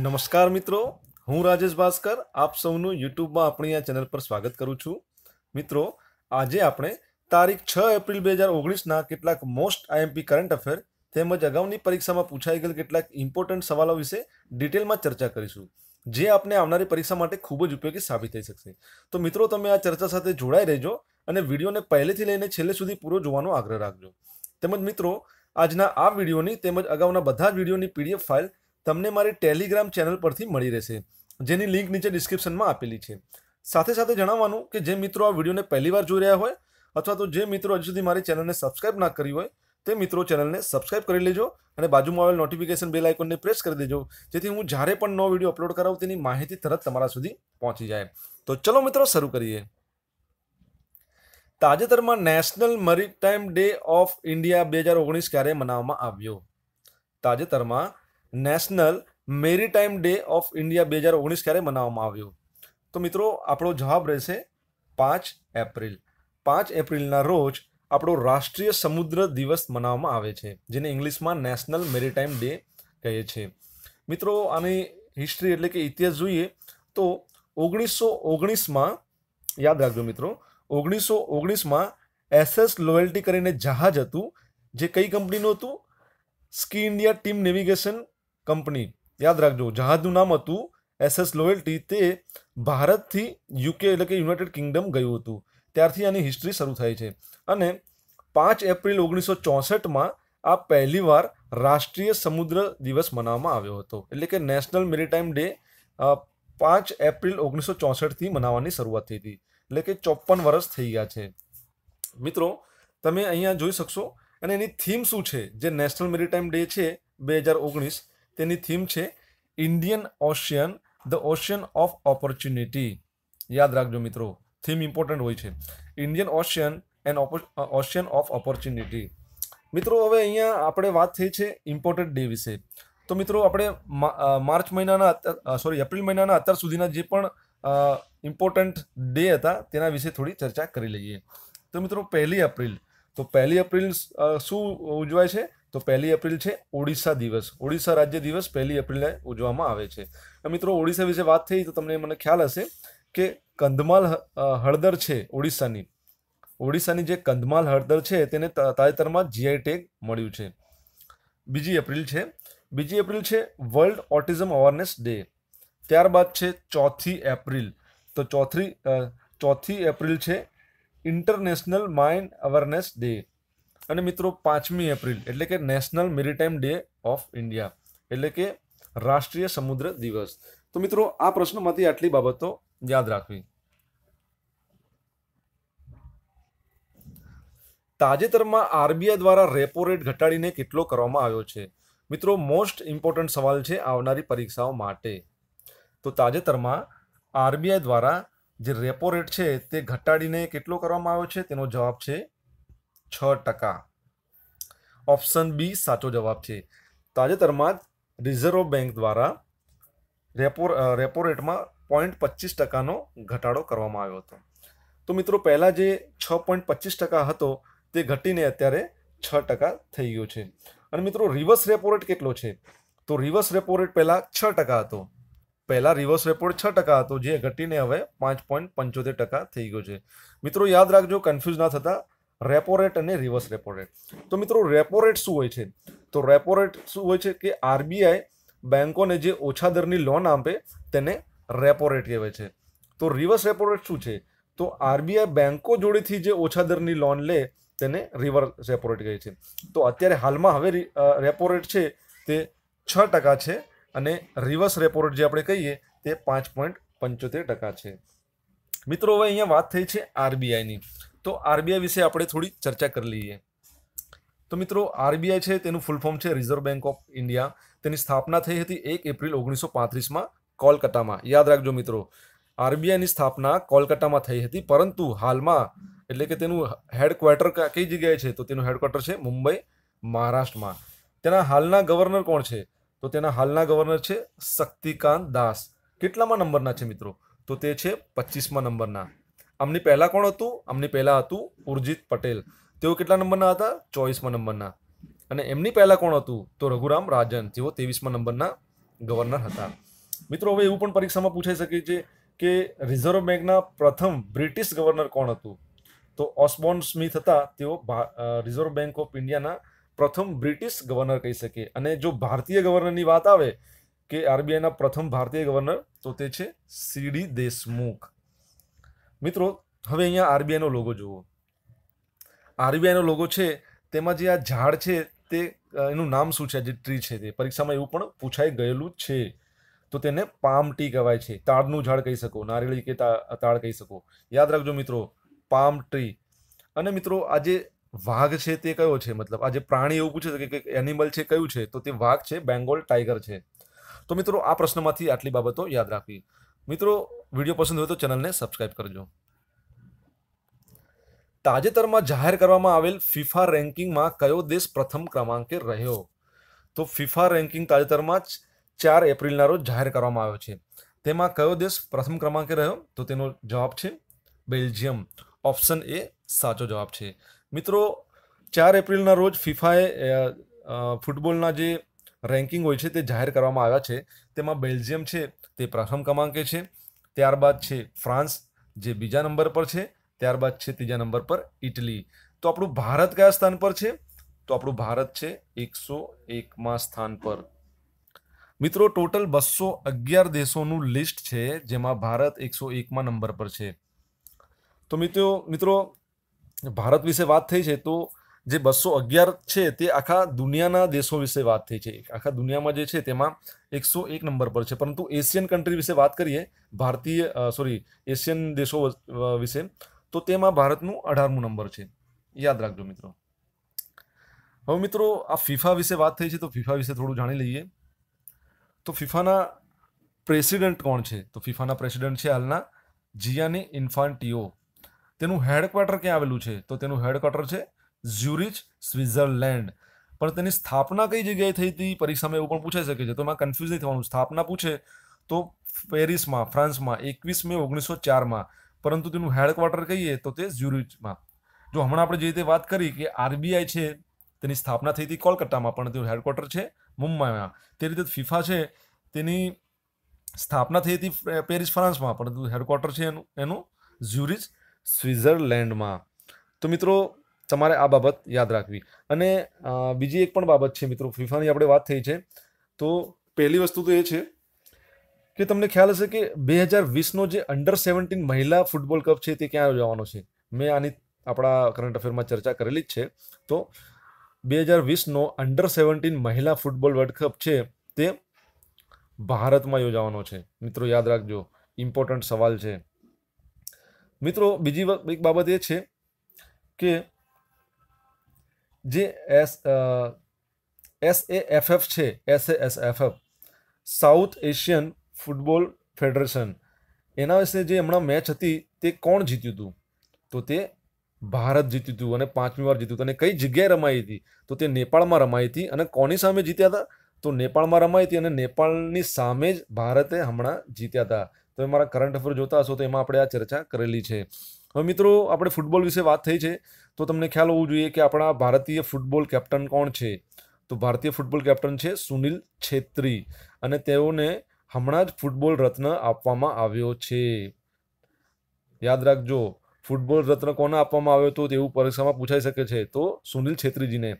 નમસ્કાર મિત્રો હું રાજેશ ભાસ્કર આપ સૌનું યુટ્યુબમાં આપણી આ ચેનલ પર સ્વાગત કરું છું મિત્રો આજે આપણે તારીખ છ એપ્રિલ બે હજાર ઓગણીસના કેટલાક મોસ્ટ આઈએમપી કરંટ અફેર તેમજ અગાઉની પરીક્ષામાં પૂછાઈ ગયેલ કેટલાક ઇમ્પોર્ટન્ટ સવાલો વિશે ડિટેલમાં ચર્ચા કરીશું જે આપને આવનારી પરીક્ષા માટે ખૂબ જ ઉપયોગી સાબિત થઈ શકશે તો મિત્રો તમે આ ચર્ચા સાથે જોડાઈ રહેજો અને વિડીયોને પહેલેથી લઈને છેલ્લે સુધી પૂરો જોવાનો આગ્રહ રાખજો તેમજ મિત્રો આજના આ વિડીયોની તેમજ અગાઉના બધા જ વિડીયોની પીડીએફ ફાઇલ તમને મારી ટેલિગ્રામ ચેનલ પરથી મળી રહેશે જેની લિંક નીચે ડિસ્ક્રિપ્શનમાં આપેલી છે સાથે સાથે જણાવવાનું કે જે મિત્રો આ વિડીયોને પહેલીવાર જોઈ રહ્યા હોય અથવા તો જે મિત્રો હજુ સુધી મારી ચેનલને સબસ્ક્રાઇબ ના કરી હોય તે મિત્રો ચેનલને સબસ્ક્રાઇબ કરી લેજો અને બાજુમાં આવેલ નોટિફિકેશન બેલ આઇકોનને પ્રેસ કરી દેજો જેથી હું જ્યારે પણ નવો વિડીયો અપલોડ કરાવું તેની માહિતી તરત તમારા સુધી પહોંચી જાય તો ચલો મિત્રો શરૂ કરીએ તાજેતરમાં national maritime day of India બે હજાર ઓગણીસ ક્યારે મનાવવામાં આવ્યો તાજેતરમાં national maritime day of India બે હજાર ઓગણીસ ક્યારે મનાવવામાં આવ્યો તો મિત્રો આપણો જવાબ રહેશે પાંચ એપ્રિલ પાંચ એપ્રિલના રોજ આપણો રાષ્ટ્રીય સમુદ્ર દિવસ મનાવવામાં આવે છે જેને ઇંગ્લિશમાં નેશનલ મેરીટાઈમ ડે કહે છે મિત્રો આની હિસ્ટ્રી એટલે કે ઇતિહાસ જોઈએ તો ઓગણીસો ઓગણીસમાં યાદ રાખજો મિત્રો ઓગણીસો ઓગણીસમાં એસએસ લોયલ્ટી કરીને જહાજ હતું જે કઈ કંપનીનું હતું Scindia steam navigation company યાદ રાખજો જહાજનું નામ હતું એસએસ લોયલ્ટી તે ભારતથી યુકે એટલે કે યુનાઇટેડ કિંગડમ ગયું હતું ત્યારથી આની હિસ્ટ્રી શરૂ થાય છે અને પાંચ એપ્રિલ ઓગણીસો ચોસઠમાં આ પહેલીવાર રાષ્ટ્રીય સમુદ્ર દિવસ મનાવવામાં આવ્યો હતો એટલે કે નેશનલ મેરીટાઈમ ડે પાંચ એપ્રિલ ઓગણીસો ચોસઠથી મનાવવાની શરૂઆત થઈ હતી એટલે કે ચોપન વર્ષ થઈ ગયા છે મિત્રો તમે અહીંયા જોઈ શકશો અને એની થીમ શું છે જે નેશનલ મેરીટાઈમ ડે છે બે હજાર ઓગણીસ તેની થીમ છે Indian Ocean the ocean of opportunity યાદ રાખજો મિત્રો થીમ ઇમ્પોર્ટન્ટ હોય છે Indian Ocean and ocean of opportunity મિત્રો હવે અહીંયા આપણે વાત થઈ છે ઇમ્પોર્ટન્ટ ડે વિશે તો મિત્રો આપણે માર્ચ મહિનાના સોરી એપ્રિલ મહિનાના અત્યાર સુધીના જે પણ ઇમ્પોર્ટન્ટ ડે હતા તેના વિશે થોડી ચર્ચા કરી લઈએ તો મિત્રો પહેલી એપ્રિલ તો પહેલી એપ્રિલ શું ઉજવાય છે તો પહેલી એપ્રિલ છે ઓડિશા દિવસ ઓડિશા રાજ્ય દિવસ પહેલી એપ્રિલે ઉજવવામાં આવે છે મિત્રો ઓડિશા વિશે વાત થઈ તો તમને મને ખ્યાલ હશે કે કંદમાલ હળદર છે ઓડિશાની ઓડિશાની જે કંદમાલ હળદર છે તેને તાજેતરમાં જીઆઈ ટેગ મળ્યું છે બીજી એપ્રિલ છે બીજી એપ્રિલ છે વર્લ્ડ ઓટિઝમ અવેરનેસ ડે ત્યારબાદ છે ચોથી એપ્રિલ તો ચોથી ચોથી એપ્રિલ છે ઇન્ટરનેશનલ માઇન્ડ અવેરનેસ ડે અને મિત્રો પાંચમી એપ્રિલ એટલે કે national maritime day of India એટલે કે રાષ્ટ્રીય સમુદ્ર દિવસ તો મિત્રો આ પ્રશ્નમાંથી આટલી બાબતો યાદ રાખવી તાજેતરમાં આરબીઆઈ દ્વારા રેપો રેટ ઘટાડીને કેટલો કરવામાં આવ્યો છે મિત્રો મોસ્ટ ઇમ્પોર્ટન્ટ સવાલ છે આવનારી પરીક્ષાઓ માટે તો તાજેતરમાં આરબીઆઈ દ્વારા જે રેપો રેટ છે તે ઘટાડીને કેટલો કરવામાં આવ્યો છે તેનો જવાબ છે છ ટકા ઓપ્શન બી સાચો જવાબ છે તાજેતરમાં જ રિઝર્વ બેંક દ્વારા રેપો રેપો રેટમાં પોઈન્ટ પચીસ ટકાનો ઘટાડો કરવામાં આવ્યો હતો તો મિત્રો પહેલાં જે છ પોઈન્ટ પચીસ ટકા હતો તે ઘટીને અત્યારે છ ટકા થઈ ગયો છે અને મિત્રો રિવર્સ રેપો રેટ કેટલો છે તો રિવર્સ રેપો રેટ પહેલાં છ ટકા હતો પહેલાં રિવર્સ રેપો રેટ છ ટકા હતો જે ઘટીને હવે પાંચ પોઈન્ટ પંચોતેર ટકા થઈ ગયો છે મિત્રો યાદ રાખજો કન્ફ્યુઝ ના થતા રેપો રેટ અને રિવર્સ રેપો રેટ તો મિત્રો રેપો રેટ શું હોય છે તો રેપો રેટ શું હોય છે કે આરબીઆઈ બેન્કોને જે ઓછા દરની લોન આપે તેને રેપો રેટ કહેવાય છે તો રિવર્સ રેપો રેટ શું છે તો આરબીઆઈ બેન્કો જોડેથી જે ઓછા દરની લોન લે તેને રિવર્સ રેપો રેટ કહે છે તો અત્યારે હાલમાં હવે રેપો રેટ છે તે છ ટકા છે અને રિવર્સ રેપો રેટ જે આપણે કહીએ તે પાંચ પોઈન્ટ પંચોતેર ટકા છે મિત્રો હવે અહીંયા વાત થઈ છે આરબીઆઈની તો આરબીઆઈ વિશે આપણે થોડી ચર્ચા કરી લઈએ તો મિત્રો આરબીઆઈ છે તેનું ફૂલ ફોર્મ છે રિઝર્વ બેંક ઓફ ઇન્ડિયા તેની સ્થાપના થઈ હતી એક એપ્રિલ ઓગણીસો પાંત્રીસમાં કોલકાતામાં યાદ રાખજો મિત્રો આરબીઆઈની સ્થાપના કોલકાતામાં થઈ હતી પરંતુ હાલમાં એટલે કે તેનું હેડક્વાર્ટર કઈ જગ્યાએ છે તો તેનું હેડક્વાર્ટર છે મુંબઈ મહારાષ્ટ્રમાં તેના હાલના ગવર્નર કોણ છે તો તેના હાલના ગવર્નર છે શક્તિકાંત દાસ કેટલામાં નંબરના છે મિત્રો તો તે છે પચીસમાં નંબરના આમની પહેલાં કોણ હતું આમની પહેલાં હતું ઉર્જિત પટેલ તેઓ કેટલા નંબરના હતા ચોવીસમાં નંબરના અને એમની પહેલાં કોણ હતું તો રઘુરામ રાજન તેઓ ત્રેવીસમાં નંબરના ગવર્નર હતા મિત્રો હવે એવું પણ પરીક્ષામાં પૂછાઈ શકે છે કે રિઝર્વ બેંકના પ્રથમ બ્રિટિશ ગવર્નર કોણ હતું તો ઓસબોર્ન સ્મિથ હતા તેઓ રિઝર્વ બેંક ઓફ ઇન્ડિયાના પ્રથમ બ્રિટિશ ગવર્નર કહી શકે અને જો ભારતીય ગવર્નરની વાત આવે કે આરબીઆઈના પ્રથમ ભારતીય ગવર્નર તો તે છે સીડી દેશમુખ મિત્રો હવે અહીંયા આરબીઆઈનો લોગો જુઓ આરબીઆઈનો લોગો છે તેમાં જે આ ઝાડ છે તે એનું નામ શું છે જે ટ્રી છે તે પરીક્ષામાં એવું પણ પૂછાઈ ગયેલું છે તો તેને પામ ટી કહેવાય છે તાડનું ઝાડ કહી શકો નારિયેળી કે તાડ કહી શકો યાદ રાખજો મિત્રો પામ ટ્રી અને મિત્રો આ જે વાઘ છે તે કયો છે મતલબ આ જે પ્રાણી એવું પૂછે કે એનિમલ છે કયું છે તો તે વાઘ છે બેંગોલ ટાઈગર છે તો મિત્રો આ પ્રશ્નમાંથી આટલી બાબતો યાદ રાખવી મિત્રો વિડીયો પસંદ હોય તો ચેનલને સબસ્ક્રાઇબ કરજો તાજેતરમાં જાહેર કરવામાં આવેલ ફિફા રેન્કિંગમાં કયો દેશ પ્રથમ ક્રમાંકે રહ્યો તો ફિફા રેન્કિંગ તાજેતરમાં જ ચાર એપ્રિલના રોજ જાહેર કરવામાં આવ્યો છે તેમાં કયો દેશ પ્રથમ ક્રમાંકે રહ્યો તો તેનો જવાબ છે બેલ્જિયમ ઓપ્શન એ સાચો જવાબ છે મિત્રો ચાર એપ્રિલના રોજ ફિફાએ ફૂટબોલના જે રેન્કિંગ હોય છે તે જાહેર કરવામાં આવ્યા છે તેમાં બેલ્જિયમ છે તે પ્રથમ ક્રમાંકે છે ત્યારબાદ છે ફ્રાન્સ જે બીજા નંબર પર છે ત્યારબાદ છે ત્રીજા નંબર પર ઇટલી તો આપણું ભારત કયા સ્થાન પર છે તો આપણું ભારત છે એકસો એકમાં સ્થાન પર મિત્રો ટોટલ બસો અગિયાર દેશોનું લિસ્ટ છે જેમાં ભારત એકસો એકમાં નંબર પર છે તો મિત્રો મિત્રો ભારત વિશે વાત થઈ છે તો જે બસો અગિયાર છે તે આખા દુનિયાના દેશો વિશે વાત થઈ છે આખા દુનિયામાં જે છે તેમાં એકસો એક નંબર પર છે પરંતુ એશિયન કન્ટ્રી વિશે વાત કરીએ ભારતીય સોરી એશિયન દેશો વિશે તો તેમાં ભારતનું અઢારમું નંબર છે યાદ રાખજો મિત્રો હવે મિત્રો આ ફિફા વિશે વાત થઈ છે તો ફિફા વિશે થોડું જાણી લઈએ તો ફિફાના પ્રેસિડેન્ટ કોણ છે તો ફિફાના પ્રેસિડેન્ટ છે હાલના જિયાની ઇન્ફાન્ટિયો તેનું હેડક્વાર્ટર ક્યાં આવેલું છે તો તેનું હેડક્વાર્ટર છે ઝ્યુરિચ સ્વિટ્ઝરલેન્ડ પણ તેની સ્થાપના કઈ જગ્યાએ થઈ હતી પરીક્ષામાં એવું પણ પૂછાઈ શકે છે તો એમાં કન્ફ્યુઝ નહીં થવાનું સ્થાપના પૂછે તો પેરિસમાં ફ્રાન્સમાં એકવીસ મે ઓગણીસો ચારમાં પરંતુ તેનું હેડક્વાર્ટર કહીએ તો તે ઝ્યુરિચમાં જો હમણાં આપણે જે રીતે વાત કરી કે આરબીઆઈ છે તેની સ્થાપના થઈ હતી કોલકાતામાં પણ તેનું હેડક્વાર્ટર છે મુંબઈમાં તે રીતે ફિફા છે તેની સ્થાપના થઈ હતી પેરિસ ફ્રાન્સમાં પરંતુ હેડક્વાર્ટર છે એનું એનું ઝ્યુરિચ સ્વિટ્ઝરલેન્ડમાં તો મિત્રો તમારે આ બાબત યાદ રાખવી અને બીજી એક પણ બાબત છે મિત્રો ફિફાની આપણે વાત થઈ છે તો પહેલી વસ્તુ તો એ છે કે તમને ખ્યાલ હશે કે બે હજાર વીસનો જે અંડર સેવન્ટીન મહિલા ફૂટબોલ કપ છે તે ક્યાં યોજવાનો છે મેં આની આપણા કરંટ અફેરમાં ચર્ચા કરેલી જ છે તો બે હજાર વીસનો અંડર સેવન્ટીન મહિલા ફૂટબોલ વર્લ્ડ કપ છે તે ભારતમાં યોજાવાનો છે મિત્રો યાદ રાખજો ઇમ્પોર્ટન્ટ સવાલ છે મિત્રો બીજી એક બાબત એ છે કે જે S S A F F છે S A S F F South Asian Football Federation એના વિશે જે હમણાં મેચ હતી તે કોણ જીત્યું હતું તો તે ભારત જીત્યું હતું અને પાંચમી વાર જીત્યું હતું અને કઈ જગ્યાએ રમાઈ હતી તો તે નેપાળમાં રમાઈ હતી અને કોની સામે જીત્યા હતા તો નેપાળમાં રમાઈ હતી અને નેપાળની સામે જ ભારતે હમણાં જીત્યા હતા તમે મારા કરંટ અફેર જોતા હશો તો એમાં આપણે આ ચર્ચા કરેલી છે હવે મિત્રો આપણે ફૂટબોલ વિશે વાત થઈ છે તો તમને ખ્યાલ હોવું જોઈએ કે આપણા ભારતીય ફૂટબોલ કેપ્ટન કોણ છે તો ભારતીય ફૂટબોલ કેપ્ટન છે સુનિલ છેત્રી અને તેઓને હમણાં જ ફૂટબોલ રત્ન આપવામાં આવ્યો છે યાદ રાખજો ફૂટબોલ રત્ન કોને આપવામાં આવ્યો તો તેવું પરીક્ષામાં પૂછાઈ શકે છે તો સુનિલ છેત્રીજીને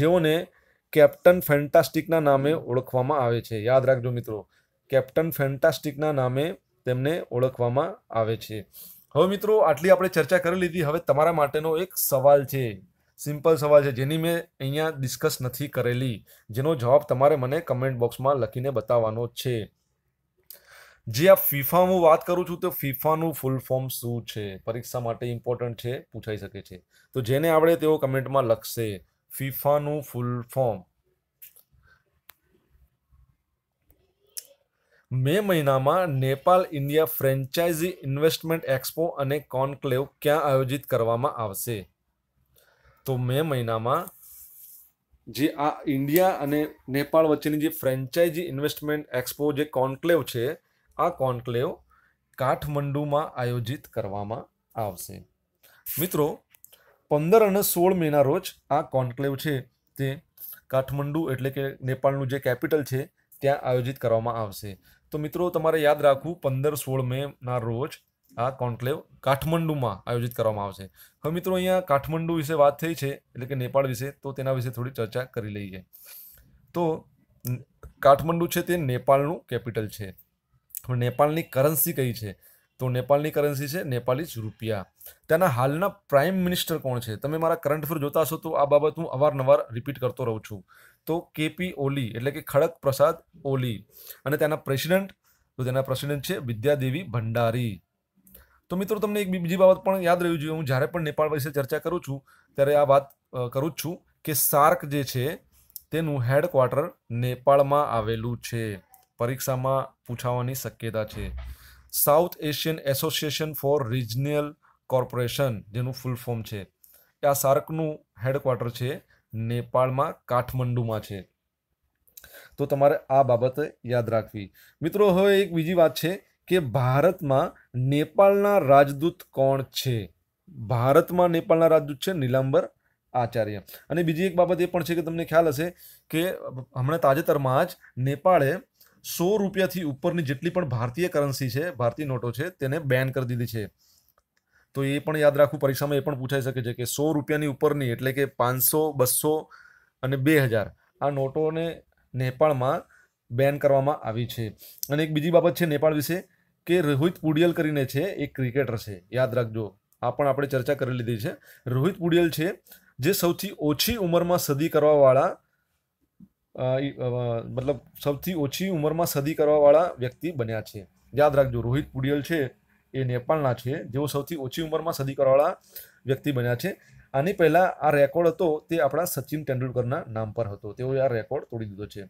જેઓને કેપ્ટન ફેન્ટાસ્ટિકના નામે ઓળખવામાં આવે છે યાદ રાખજો મિત્રો કેપ્ટન ફેન્ટાસ્ટિકના નામે તેમને ઓળખવામાં આવે છે હવે મિત્રો આટલી આપણે ચર્ચા કરી લીધી હવે તમારા માટેનો એક સવાલ છે સિમ્પલ સવાલ છે જેની મેં અહીંયા ડિસ્કસ નથી કરેલી જેનો જવાબ તમારે મને કમેન્ટ બોક્સમાં લખીને બતાવવાનો છે જે આ ફીફા હું વાત કરું છું તો ફીફાનું ફૂલ ફોર્મ શું છે પરીક્ષા માટે ઇમ્પોર્ટન્ટ છે પૂછાઈ શકે છે તો જેને આપણે તેઓ કમેન્ટમાં લખશે ફીફાનું ફૂલ ફોર્મ મે મહિનામાં Nepal India franchise investment expo અને કોન્ક્લેવ ક્યાં આયોજિત કરવામાં આવશે તો મે મહિનામાં જે આ ઇન્ડિયા અને નેપાળ વચ્ચેની જે ફ્રેન્ચાઇઝી ઇન્વેસ્ટમેન્ટ એક્સપો જે કોન્ક્લેવ છે આ કોન્ક્લેવ કાઠમંડુમાં આયોજિત કરવામાં આવશે મિત્રો પંદર અને સોળ મેના રોજ આ કોન્ક્લેવ છે તે કાઠમંડુ એટલે કે નેપાળનું જે કેપિટલ છે ત્યાં આયોજિત કરવામાં આવશે તો મિત્રો તમારે યાદ રાખવું પંદર સોળ મે ના રોજ આ કોન્ક્લેવ કાઠમંડુમાં આયોજિત કરવામાં આવશે હવે મિત્રો અહીંયા કાઠમંડુ વિશે વાત થઈ છે એટલે કે નેપાળ વિશે તો તેના વિશે થોડી ચર્ચા કરી લઈએ તો કાઠમંડુ છે તે નેપાળનું કેપિટલ છે હવે નેપાળની કરન્સી કઈ છે તો નેપાળની કરન્સી છે જ રૂપિયા તેના હાલના પ્રાઇમ મિનિસ્ટર કોણ છે તમે મારા કરંટ અફેર જોતા હશો તો આ બાબત હું અવારનવાર રિપીટ કરતો રહું છું તો કેપી ઓલી એટલે કે ખડક પ્રસાદ ઓલી અને તેના પ્રેસિડેન્ટ તો તેના પ્રેસિડેન્ટ છે વિદ્યાદેવી ભંડારી તો મિત્રો તમને એક બીજી બાબત પણ યાદ રહ્યું જોઈએ હું જ્યારે પણ નેપાળ વિશે ચર્ચા કરું છું ત્યારે આ વાત કરું જ છું કે સાર્ક જે છે તેનું હેડક્વાર્ટર નેપાળમાં આવેલું છે પરીક્ષામાં પૂછાવાની શક્યતા છે South Asian Association for Regional Corporation જેનું ફૂલ ફોર્મ છે આ સાર્કનું હેડક્વાર્ટર છે નેપાળમાં કાઠમંડુમાં છે તો તમારે આ બાબત યાદ રાખવી મિત્રો હવે એક બીજી વાત છે કે ભારતમાં નેપાળના રાજદૂત કોણ છે ભારતમાં નેપાળના રાજદૂત છે નીલાંબર આચાર્ય અને બીજી એક બાબત એ પણ છે કે તમને ખ્યાલ હશે કે હમણાં તાજેતરમાં જ નેપાળે સો રૂપિયાથી ઉપરની જેટલી પણ ભારતીય કરન્સી છે ભારતીય નોટો છે તેને બેન કરી દીધી છે તો એ પણ યાદ રાખવું પરીક્ષામાં એ પણ પૂછાઈ શકે છે કે સો રૂપિયાની ઉપરની એટલે કે પાંચસો બસો અને બે હજાર આ નોટોને નેપાળમાં બેન કરવામાં આવી છે અને એક બીજી બાબત છે નેપાળ વિશે કે રોહિત પુડિયલ કરીને છે એક ક્રિકેટર છે યાદ રાખજો આ પણ આપણે ચર્ચા કરી લીધી છે રોહિત પુડિયલ છે જે સૌથી ઓછી ઉંમરમાં સદી કરવાવાળા મતલબ સૌથી ઓછી ઉંમરમાં સદી કરવાવાળા વ્યક્તિ બન્યા છે યાદ રાખજો રોહિત પુડિયલ છે એ નેપાળના છે જેઓ સૌથી ઓછી ઉંમરમાં સદી કરવાવાળા વ્યક્તિ બન્યા છે આની પહેલાં આ રેકોર્ડ હતો તે આપણા સચિન તેંડુલકરના નામ પર હતો તેઓએ આ રેકોર્ડ તોડી દીધો છે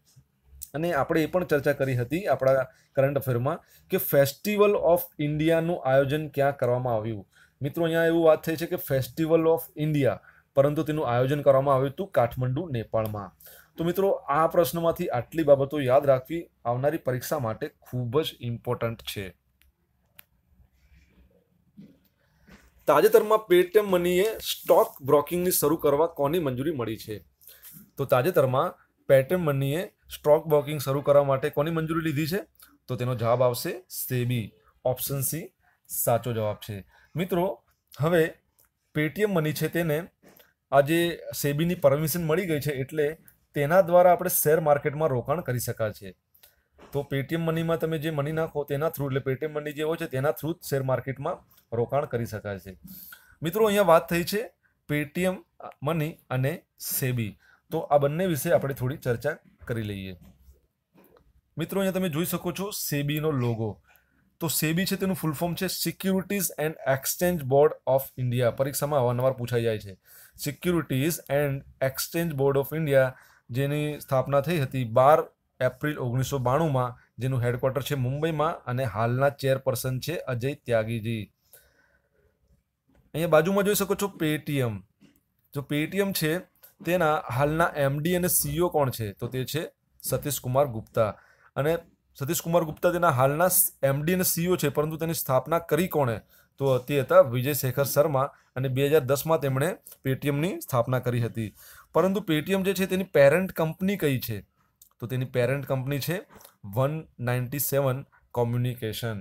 અને આપણે એ પણ ચર્ચા કરી હતી આપણા કરંટ અફેરમાં કે ફેસ્ટિવલ ઓફ ઇન્ડિયાનું આયોજન ક્યાં કરવામાં આવ્યું મિત્રો અહીંયા એવું વાત થઈ છે કે ફેસ્ટિવલ ઓફ ઇન્ડિયા પરંતુ તેનું આયોજન કરવામાં આવ્યું હતું કાઠમંડુ નેપાળમાં તો મિત્રો આ પ્રશ્નમાંથી આટલી બાબતો યાદ રાખવી આવનારી પરીક્ષા માટે ખૂબ જ ઇમ્પોર્ટન્ટ છે તાજેતરમાં પેટીએમ મનીએ સ્ટોક બ્રોકિંગની શરૂ કરવા કોની મંજૂરી મળી છે તો તાજેતરમાં પેટીએમ મનીએ સ્ટોક બ્રોકિંગ શરૂ કરવા માટે કોની મંજૂરી લીધી છે તો તેનો જવાબ આવશે સેબી ઓપ્શન સી સાચો જવાબ છે મિત્રો હવે પેટીએમ મની છે તેને આજે સેબીની પરમિશન મળી ગઈ છે એટલે તેના દ્વારા આપણે શેર માર્કેટમાં રોકાણ કરી શકાય છે તો પેટીએમ મનીમાં તમે જે મની નાખો તેના થ્રુ એટલે પેટીએમ મની જે હોય છે તેના થ્રુ જ શેર માર્કેટમાં રોકાણ કરી શકાય છે મિત્રો અહીંયા વાત થઈ છે પેટીએમ મની અને સેબી તો આ બંને વિશે આપણે થોડી ચર્ચા કરી લઈએ મિત્રો અહીંયા તમે જોઈ શકો છો સેબીનો લોગો તો સેબી છે તેનું ફૂલ ફોર્મ છે Securities and Exchange Board of India પરીક્ષામાં અવારનવાર પૂછાઈ જાય છે Securities and Exchange Board of India જેની સ્થાપના થઈ હતી બાર એપ્રિલ ઓગણીસો બાણુંમાં જેનું હેડક્વાર્ટર છે મુંબઈમાં અને હાલના ચેરપર્સન છે અજય ત્યાગીજી અહીંયા બાજુમાં જોઈ શકો છો પેટીએમ જો પેટીએમ છે તેના હાલના એમડી અને સીઈઓ e કોણ છે તો તે છે સતીશ કુમાર ગુપ્તા અને સતીશ કુમાર ગુપ્તા તેના હાલના એમડી અને સીઈઓ e છે પરંતુ તેની સ્થાપના કરી કોણે તો તે હતા વિજય શેખર શર્મા અને બે હજાર દસમાં તેમણે પેટીએમની સ્થાપના કરી હતી પરંતુ પેટીએમ જે છે તેની પેરેન્ટ કંપની કઈ છે તો તેની પેરેન્ટ કંપની છે વન નાઇન્ટી સેવન કોમ્યુનિકેશન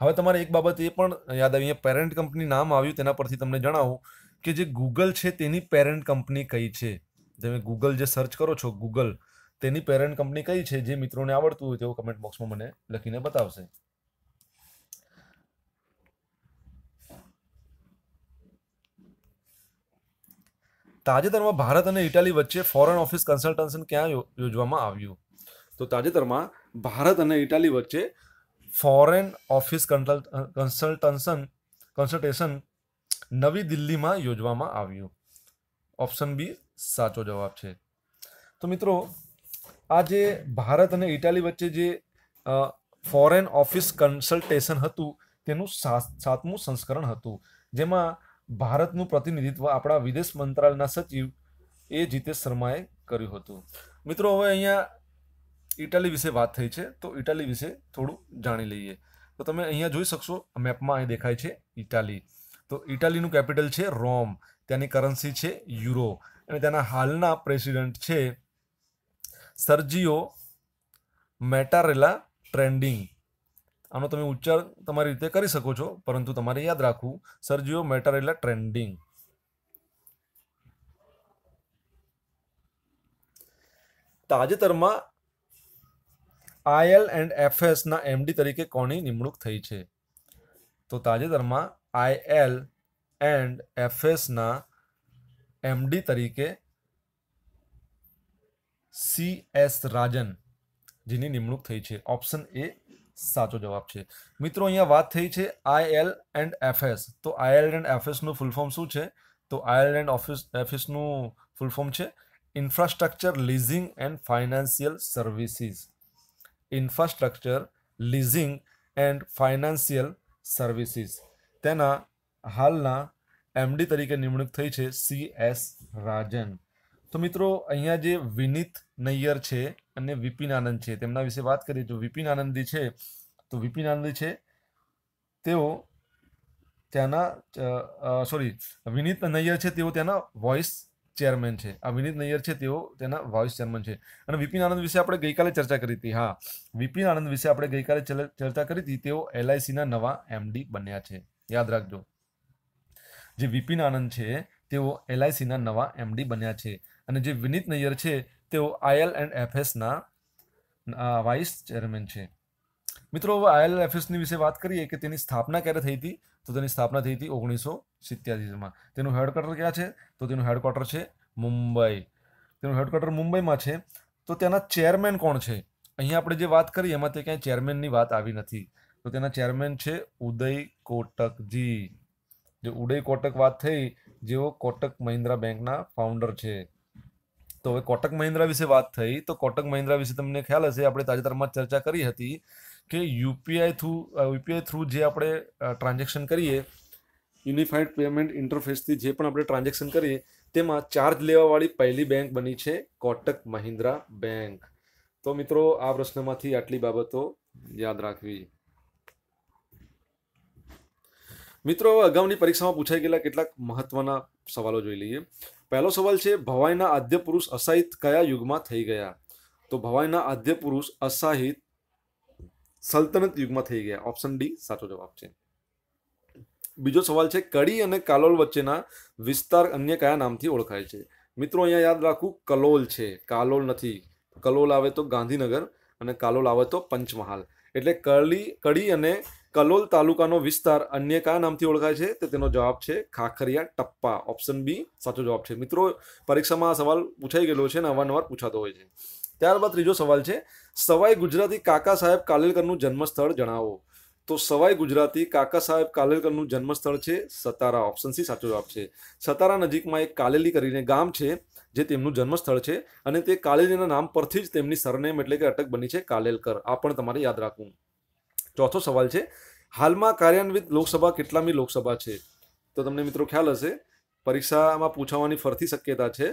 હવે તમારે એક બાબત એ પણ યાદ આવી પેરેન્ટ કંપની નામ આવ્યું તેના પરથી તમને જણાવું કે જે ગૂગલ છે તેની પેરેન્ટ કંપની કઈ છે તમે ગૂગલ જે સર્ચ કરો છો ગૂગલ તેની પેરેન્ટ કંપની કઈ છે જે મિત્રોને આવડતું હોય તેઓ કમેન્ટ બોક્સમાં મને લખીને બતાવશે તાજેતરમાં ભારત અને ઇટાલી વચ્ચે ફોરેન ઓફિસ કન્સલ્ટન્સન ક્યાં યોજવામાં આવ્યું તો તાજેતરમાં ભારત અને ઇટાલી વચ્ચે ફોરેન ઓફિસ કન્સલ્ટન્સન કન્સલ્ટેશન નવી દિલ્હીમાં યોજવામાં આવ્યું ઓપ્શન બી સાચો જવાબ છે તો મિત્રો આ જે ભારત અને ઇટાલી વચ્ચે જે ફોરેન ઓફિસ કન્સલ્ટેશન હતું તેનું સાતમું સંસ્કરણ હતું જેમાં ભારતનું પ્રતિનિધિત્વ આપણા વિદેશ મંત્રાલયના સચિવ એ જીતેશ શર્માએ કર્યું હતું મિત્રો હવે અહીંયા ઇટાલી વિશે વાત થઈ છે તો ઇટાલી વિશે થોડું જાણી લઈએ તો તમે અહીંયા જોઈ શકશો મેપમાં અહીં દેખાય છે ઇટાલી તો ઇટાલીનું કેપિટલ છે રોમ ત્યાંની કરન્સી છે યુરો અને તેના હાલના પ્રેસિડેન્ટ છે સર્જિયો મેટારેલા ટ્રેન્ડિંગ આનો તમે ઉચ્ચાર તમારી રીતે કરી શકો છો પરંતુ તમારે યાદ રાખવું સર્જિયો મેટર એટલે ટ્રેન્ડિંગ તાજેતરમાં આઈએલ એન્ડ એફએસના એમડી તરીકે કોની નિમણૂક થઈ છે તો તાજેતરમાં આઈએલ એન્ડ એફએસના એમડી તરીકે સી એસ રાજન જેની નિમણૂક થઈ છે ઓપ્શન એ સાચો જવાબ છે મિત્રો અહીંયા વાત થઈ છે આઈએલ એન્ડ એફએસ તો આઈએલ એન્ડ એફએસનું ફૂલ ફોર્મ શું છે તો આઈએલ એન્ડ ઓફિસ એફએસનું ફૂલ ફોર્મ છે infrastructure leasing and financial services infrastructure leasing and financial services તેના હાલના એમડી તરીકે નિમણૂક થઈ છે સી એસ રાજન તો મિત્રો અહીંયા જે વિનીત નૈયર છે અને વિપિન આનંદ છે તેમના વિશે વાત કરીએ તો વિપિન આનંદી છે તો વિપિન આનંદી છે તેઓ ત્યાંના સોરી વિનીત નૈયર છે તેઓ ત્યાંના વોઇસ ચેરમેન છે આ વિનીત નૈયર છે તેઓ તેના વોઇસ ચેરમેન છે અને વિપિન આનંદ વિશે આપણે ગઈકાલે ચર્ચા કરી હતી હા વિપિન આનંદ વિશે આપણે ગઈકાલે ચર્ચા કરી હતી તેઓ એલઆઈસીના નવા એમડી બન્યા છે યાદ રાખજો જે વિપિન આનંદ છે તેઓ એલઆઈસીના નવા એમડી બન્યા છે અને જે વિનીત નૈયર છે તેઓ આઈએલ એન્ડ એફએસના વાઇસ ચેરમેન છે મિત્રો હવે આઈએલ એફએસની વિશે વાત કરીએ કે તેની સ્થાપના ક્યારે થઈ હતી તો તેની સ્થાપના થઈ હતી ઓગણીસો સિત્યાસીમાં તેનું હેડક્વાર્ટર ક્યાં છે તો તેનું હેડક્વાર્ટર છે મુંબઈ તેનું હેડક્વાર્ટર મુંબઈમાં છે તો તેના ચેરમેન કોણ છે અહીંયા આપણે જે વાત કરી એમાં તે ક્યાંય ચેરમેનની વાત આવી નથી તો તેના ચેરમેન છે ઉદય કોટકજી જે ઉદય કોટક વાત થઈ જેઓ કોટક મહિન્દ્રા બેંકના ફાઉન્ડર છે તો હવે કોટક મહિન્દ્રા વિશે વાત થઈ તો કોટક મહિન્દ્રા વિશે તમને ખ્યાલ હશે આપણે તાજેતરમાં ચર્ચા કરી હતી કે યુપીઆઈ થ્રુ યુપીઆઈ થ્રુ જે આપણે ટ્રાન્ઝેક્શન કરીએ યુનિફાઈડ પેમેન્ટ ઇન્ટરફેસથી જે પણ આપણે ટ્રાન્ઝેક્શન કરીએ તેમાં ચાર્જ લેવાવાળી પહેલી બેંક બની છે કોટક મહિન્દ્રા બેંક તો મિત્રો આ પ્રશ્નમાંથી આટલી બાબતો યાદ રાખવી મિત્રો અગાઉની પરીક્ષામાં પૂછાઈ ગયેલા કેટલાક મહત્વના સવાલો જોઈ લઈએ પહેલો સવાલ છે ભવાઈના આદ્ય પુરુષ અસાહિત કયા યુગમાં થઈ ગયા તો ભવાઈના આદ્ય પુરુષ અસાહિત સલ્તનત યુગમાં થઈ ગયા ઓપ્શન ડી સાચો જવાબ છે બીજો સવાલ છે કડી અને કાલોલ વચ્ચેના વિસ્તાર અન્ય કયા નામથી ઓળખાય છે મિત્રો અહીંયા યાદ રાખવું કલોલ છે કાલોલ નથી કલોલ આવે તો ગાંધીનગર અને કાલોલ આવે તો પંચમહાલ એટલે કળી કડી અને કલોલ તાલુકાનો વિસ્તાર અન્ય કયા નામથી ઓળખાય છે તો તેનો જવાબ છે ખાખરિયા ટપ્પા ઓપ્શન બી સાચો જવાબ છે મિત્રો પરીક્ષામાં આ સવાલ પૂછાઈ ગયેલો છે અને અવારનવાર પૂછાતો હોય છે ત્યારબાદ ત્રીજો સવાલ છે સવાઈ ગુજરાતી કાકા સાહેબ કાલેલકરનું જન્મસ્થળ જણાવો તો સવાઈ ગુજરાતી કાકા સાહેબ કાલેલકરનું જન્મસ્થળ છે સતારા ઓપ્શન સી સાચો જવાબ છે સતારા નજીકમાં એક કાલેલી કરીને ગામ છે જે તેમનું જન્મસ્થળ છે અને તે કાલેલીના નામ પરથી જ તેમની સરનેમ એટલે કે અટક બની છે કાલેલકર આ પણ તમારે યાદ રાખવું ચોથો સવાલ છે હાલમાં કાર્યાન્વિત લોકસભા કેટલામી લોકસભા છે તો તમને મિત્રો ખ્યાલ હશે પરીક્ષામાં પૂછાવાની ફરતી શક્યતા છે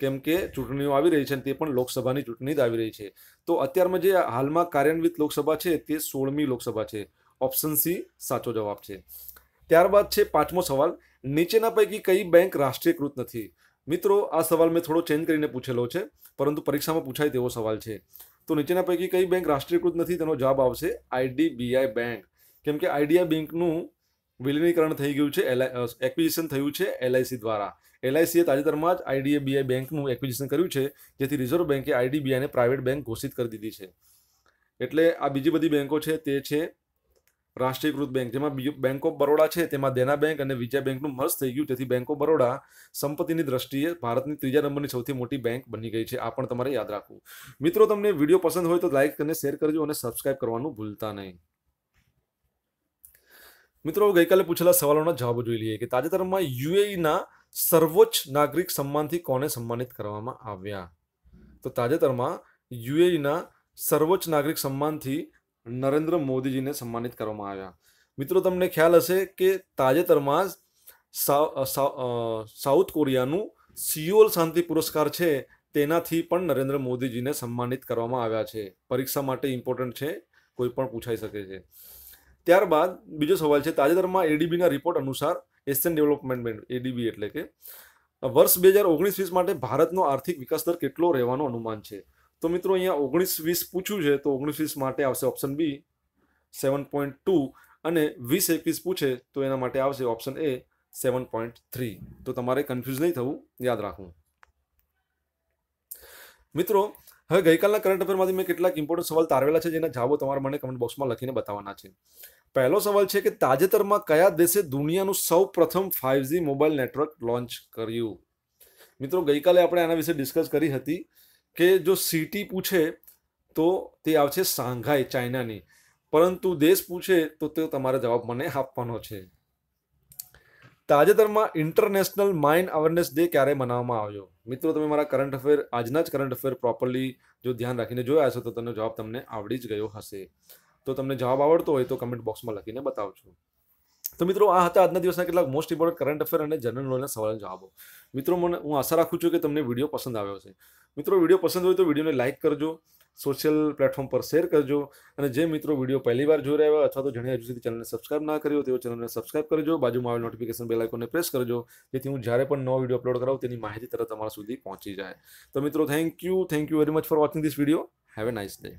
કેમ કે ચૂંટણીઓ આવી રહી છે અને તે પણ લોકસભાની ચૂંટણી જ આવી રહી છે તો અત્યારમાં જે હાલમાં કાર્યાન્વિત લોકસભા છે તે સોળમી લોકસભા છે ઓપ્શન સી સાચો જવાબ છે ત્યારબાદ છે પાંચમો સવાલ નીચેના પૈકી કઈ બેંક રાષ્ટ્રીયકૃત નથી મિત્રો આ સવાલ મેં થોડો ચેન્જ કરીને પૂછેલો છે પરંતુ પરીક્ષામાં પૂછાય તેવો સવાલ છે તો નીચેના પૈકી કઈ બેંક રાષ્ટ્રીયકૃત નથી તેનો જવાબ આવશે આઈડીબીઆઈ બેંક કેમ કે આઈડીઆઈ બેંકનું વિલીનીકરણ થઈ ગયું છે એક્વિઝિશન થયું છે એલઆઈસી દ્વારા એલઆઈસીએ તાજેતરમાં જ આઈડીએબીઆઈ બેંકનું એક્વિઝિશન કર્યું છે જેથી રિઝર્વ બેંકે આઈડીબીઆઈને પ્રાઇવેટ બેંક ઘોષિત કરી દીધી છે એટલે આ બીજી બધી બેંકો છે તે છે રાષ્ટ્રીયકૃત બેંક જેમાં બેંક ઓફ બરોડા છે તેમાં દેના બેંક અને વિજયા બેંકનું મર્જ થઈ ગયું તેથી બેંક ઓફ બરોડા સંપત્તિની દ્રષ્ટિએ ભારતની ત્રીજા નંબરની સૌથી મોટી બેંક બની ગઈ છે આ પણ તમારે યાદ રાખવું મિત્રો તમને વિડીયો પસંદ હોય તો લાઇક અને શેર કરજો અને સબસ્ક્રાઇબ કરવાનું ભૂલતા નહીં મિત્રો ગઈકાલે પૂછેલા સવાલોના જવાબો જોઈ લઈએ કે તાજેતરમાં યુએઈના સર્વોચ્ચ નાગરિક સન્માનથી કોને સન્માનિત કરવામાં આવ્યા તો તાજેતરમાં યુએઈના સર્વોચ્ચ નાગરિક સન્માનથી નરેન્દ્ર મોદીજીને સન્માનિત કરવામાં આવ્યા મિત્રો તમને ખ્યાલ હશે કે તાજેતરમાં જ સાઉથ કોરિયાનું સિયોલ શાંતિ પુરસ્કાર છે તેનાથી પણ નરેન્દ્ર મોદીજીને સન્માનિત કરવામાં આવ્યા છે પરીક્ષા માટે ઇમ્પોર્ટન્ટ છે કોઈ પણ પૂછાઈ શકે છે ત્યારબાદ બીજો સવાલ છે તાજેતરમાં એડીબીના રિપોર્ટ અનુસાર એશિયન ડેવલપમેન્ટ બેંક એડીબી એટલે કે વર્ષ બે હજાર ઓગણીસ વીસ માટે ભારતનો આર્થિક વિકાસ દર કેટલો રહેવાનું અનુમાન છે તો મિત્રો અહીંયા ઓગણીસ વીસ પૂછ્યું છે તો ઓગણીસ વીસ માટે આવશે option B seven point two અને વીસ એકવીસ પૂછે તો એના માટે આવશે option A seven point three તો તમારે કન્ફ્યુઝ નહીં થવું યાદ રાખવું મિત્રો હવે ગઈકાલના કરંટ અફેરમાંથી મેં કેટલાક ઇમ્પોર્ટન્ટ સવાલ તારવેલા છે જેના જવાબો તમારે મને કમેન્ટ બોક્સમાં લખીને બતાવવાના છે પહેલો સવાલ છે કે તાજેતરમાં કયા દેશે દુનિયાનું સૌ પ્રથમ ફાઇવજી મોબાઈલ નેટવર્ક લોન્ચ કર્યું મિત્રો ગઈકાલે આપણે આના વિશે ડિસ્કસ કરી હતી કે જો સિટી પૂછે તો તે આવશે સાંઘાઈ ચાઇનાની પરંતુ દેશ પૂછે તો તે તમારે જવાબ મને આપવાનો છે તાજેતરમાં ઇન્ટરનેશનલ માઇન્ડ અવેરનેસ ડે ક્યારે મનાવવામાં આવ્યો મિત્રો તમે મારા કરંટ અફેર આજના જ કરંટ અફેર પ્રોપરલી જો ધ્યાન રાખીને જોયા હશે તો તેનો જવાબ તમને આવડી જ ગયો હશે તો તમને જવાબ આવડતો હોય તો કમેન્ટ બોક્સમાં લખીને બતાવજો તો મિત્રો આ હતા આજના દિવસના કેટલાક મોસ્ટ ઇમ્પોર્ટન્ટ કરંટ અફેર અને જનરલ નોલેજના સવાલના જવાબો મિત્રો મને હું આશા રાખું છું કે તમને વિડીયો પસંદ આવ્યો છે મિત્રો વિડીયો પસંદ હોય તો વિડીયોને લાઇક કરજો સોશિયલ પ્લેટફોર્મ પર શેર કરજો અને જે મિત્રો વિડીયો પહેલી વાર જોઈ રહ્યા હોય અથવા તો જેણે હજુ સુધી ચેનલને સબસ્ક્રાઇબ ના કર્યો તેઓ ચેનલને સબસ્ક્રાઇબ કરજો બાજુમાં આવેલ નોટિફિકેશન બેલ આઇકોનને પ્રેસ કરજો જેથી હું જ્યારે પણ નવો વિડીયો અપલોડ કરાવું તેની માહિતી તરત તમારા સુધી પહોંચી જાય તો મિત્રો thank you thank you very much for watching this video have a nice day